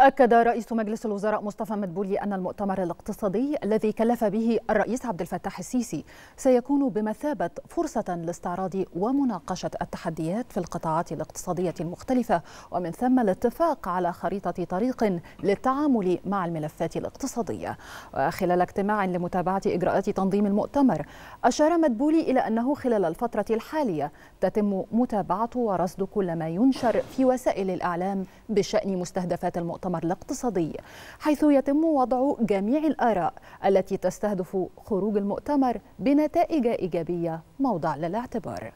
أكد رئيس مجلس الوزراء مصطفى مدبولي أن المؤتمر الاقتصادي الذي كلف به الرئيس عبد الفتاح السيسي سيكون بمثابة فرصة لاستعراض ومناقشة التحديات في القطاعات الاقتصادية المختلفة ومن ثم الاتفاق على خريطة طريق للتعامل مع الملفات الاقتصادية وخلال اجتماع لمتابعة إجراءات تنظيم المؤتمر أشار مدبولي إلى أنه خلال الفترة الحالية تتم متابعة ورصد كل ما ينشر في وسائل الإعلام بشأن مستهدفات المؤتمر المؤتمر الاقتصادي حيث يتم وضع جميع الآراء التي تستهدف خروج المؤتمر بنتائج إيجابية موضع للاعتبار